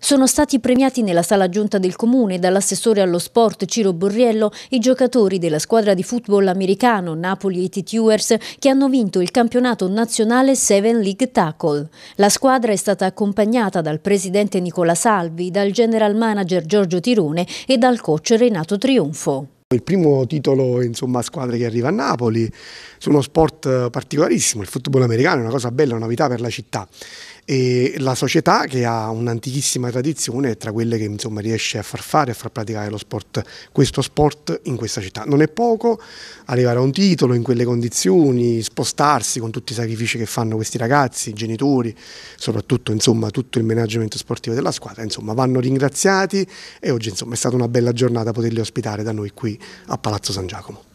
Sono stati premiati nella sala giunta del comune dall'assessore allo sport Ciro Borriello i giocatori della squadra di football americano Napoli 82 Tewers che hanno vinto il campionato nazionale Seven League Tackle. La squadra è stata accompagnata dal presidente Nicola Salvi, dal general manager Giorgio Tirone e dal coach Renato Trionfo. Il primo titolo insomma, a squadre che arriva a Napoli, su uno sport eh, particolarissimo, il football americano è una cosa bella, una novità per la città e la società che ha un'antichissima tradizione è tra quelle che insomma, riesce a far fare, a far praticare lo sport, questo sport in questa città. Non è poco arrivare a un titolo in quelle condizioni, spostarsi con tutti i sacrifici che fanno questi ragazzi, i genitori, soprattutto insomma, tutto il management sportivo della squadra, insomma vanno ringraziati e oggi insomma, è stata una bella giornata poterli ospitare da noi qui a Palazzo San Giacomo.